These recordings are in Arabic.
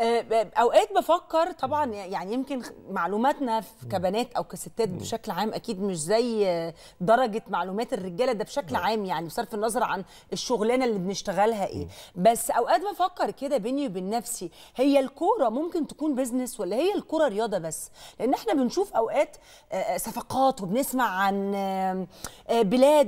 آه، اوقات بفكر طبعا يعني يمكن معلوماتنا كبنات او كستات بشكل عام اكيد مش زي درجه معلومات الرجاله ده بشكل عام يعني بصرف النظر عن الشغلانه اللي بنشتغلها ايه بس اوقات بفكر كده بيني وبين نفسي هي الكوره ممكن تكون بزنس ولا هي الكوره رياضه بس لان احنا بنشوف اوقات آه، آه، صفقات وبنسمع عن بلاد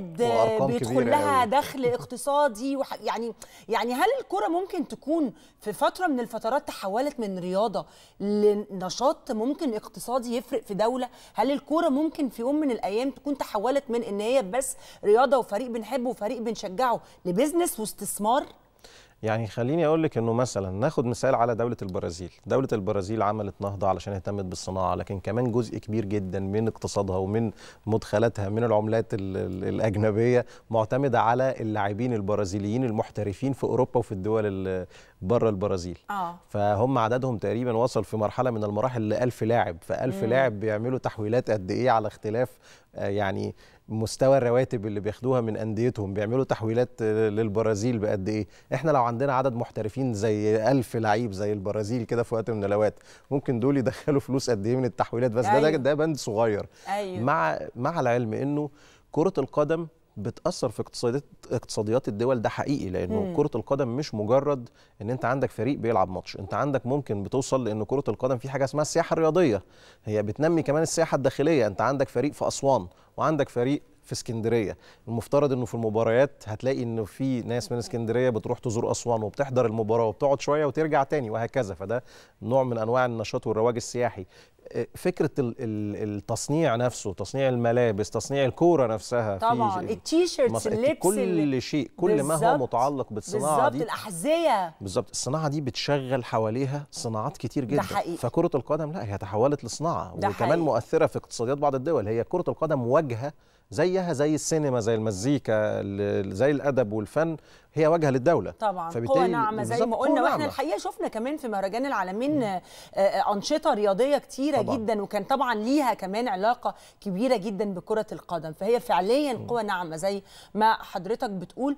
بيدخل لها دخل اقتصادي يعني يعني هل الكوره ممكن تكون في فتره من الفترات تحولت من رياضه لنشاط ممكن اقتصادي يفرق في دوله هل الكوره ممكن في يوم من الايام تكون تحولت من ان هي بس رياضه وفريق بنحبه وفريق بنشجعه لبزنس واستثمار يعني خليني اقول لك انه مثلا ناخد مثال على دوله البرازيل دوله البرازيل عملت نهضه علشان اهتمت بالصناعه لكن كمان جزء كبير جدا من اقتصادها ومن مدخلاتها من العملات الاجنبيه معتمده على اللاعبين البرازيليين المحترفين في اوروبا وفي الدول اللي بره البرازيل آه. فهم عددهم تقريبا وصل في مرحله من المراحل ل 1000 لاعب ف 1000 لاعب بيعملوا تحويلات قد ايه على اختلاف آه، يعني مستوى الرواتب اللي بياخدوها من انديتهم بيعملوا تحويلات آه، للبرازيل بقد ايه احنا لو عندنا عدد محترفين زي ألف لعيب زي البرازيل كده في وقت من الاوقات ممكن دول يدخلوا فلوس قد ايه من التحويلات بس أيوه. ده ده بند صغير أيوه. مع مع العلم انه كره القدم بتاثر في اقتصاديات اقتصاديات الدول ده حقيقي لانه مم. كره القدم مش مجرد ان انت عندك فريق بيلعب ماتش انت عندك ممكن بتوصل لان كره القدم في حاجه اسمها السياحه الرياضيه هي بتنمي كمان السياحه الداخليه انت عندك فريق في اسوان وعندك فريق في اسكندريه المفترض انه في المباريات هتلاقي انه في ناس من اسكندريه بتروح تزور اسوان وبتحضر المباراه وبتقعد شويه وترجع تاني وهكذا فده نوع من انواع النشاط والرواج السياحي فكره التصنيع نفسه تصنيع الملابس تصنيع الكوره نفسها طبعا التيشيرتس اللبس كل شيء كل ما هو متعلق بالصناعه بالزبط. دي بالظبط الاحذيه بالظبط الصناعه دي بتشغل حواليها صناعات كتير جدا ده حقيقي. فكره القدم لا هي تحولت لصناعه وكمان حقيقي. مؤثره في اقتصاديات بعض الدول هي كره القدم واجهه زيها زي السينما زي المزيكا زي الادب والفن هي واجهه للدوله طبعا قوه ناعمه زي ما قلنا واحنا نعم. الحقيقه شفنا كمان في مهرجان العالمين آه، آه، انشطه رياضيه كتيره طبعا. جدا وكان طبعا ليها كمان علاقه كبيره جدا بكره القدم فهي فعليا قوه ناعمه زي ما حضرتك بتقول